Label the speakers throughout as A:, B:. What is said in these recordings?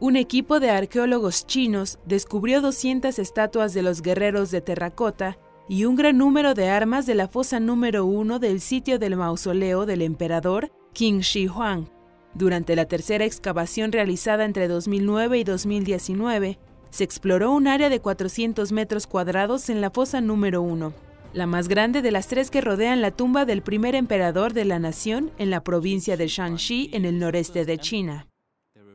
A: Un equipo de arqueólogos chinos descubrió 200 estatuas de los guerreros de terracota y un gran número de armas de la fosa número 1 del sitio del mausoleo del emperador Qin Shi Huang. Durante la tercera excavación realizada entre 2009 y 2019, se exploró un área de 400 metros cuadrados en la fosa número 1, la más grande de las tres que rodean la tumba del primer emperador de la nación en la provincia de Shanxi, en el noreste de China.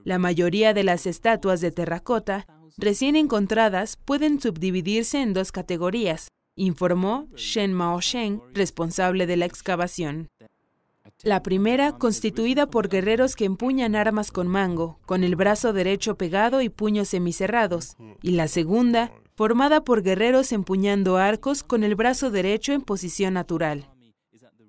A: La mayoría de las estatuas de terracota recién encontradas pueden subdividirse en dos categorías, informó Shen Mao Sheng, responsable de la excavación. La primera, constituida por guerreros que empuñan armas con mango, con el brazo derecho pegado y puños semicerrados, y la segunda, formada por guerreros empuñando arcos con el brazo derecho en posición natural.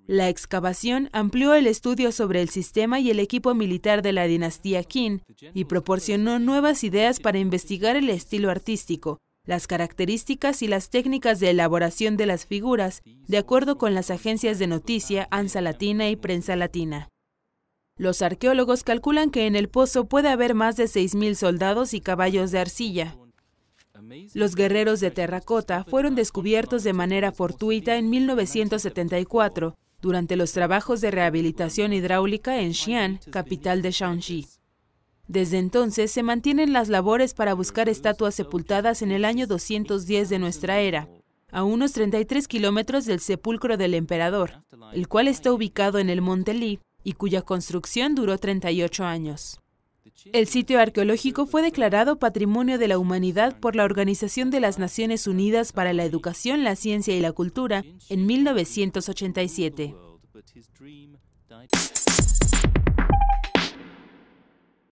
A: La excavación amplió el estudio sobre el sistema y el equipo militar de la dinastía Qin y proporcionó nuevas ideas para investigar el estilo artístico, las características y las técnicas de elaboración de las figuras, de acuerdo con las agencias de noticia Ansa Latina y Prensa Latina. Los arqueólogos calculan que en el pozo puede haber más de 6.000 soldados y caballos de arcilla. Los guerreros de terracota fueron descubiertos de manera fortuita en 1974 durante los trabajos de rehabilitación hidráulica en Xi'an, capital de Shaanxi. Desde entonces se mantienen las labores para buscar estatuas sepultadas en el año 210 de nuestra era, a unos 33 kilómetros del sepulcro del emperador, el cual está ubicado en el Monte Li y cuya construcción duró 38 años. El sitio arqueológico fue declarado Patrimonio de la Humanidad por la Organización de las Naciones Unidas para la Educación, la Ciencia y la Cultura en 1987.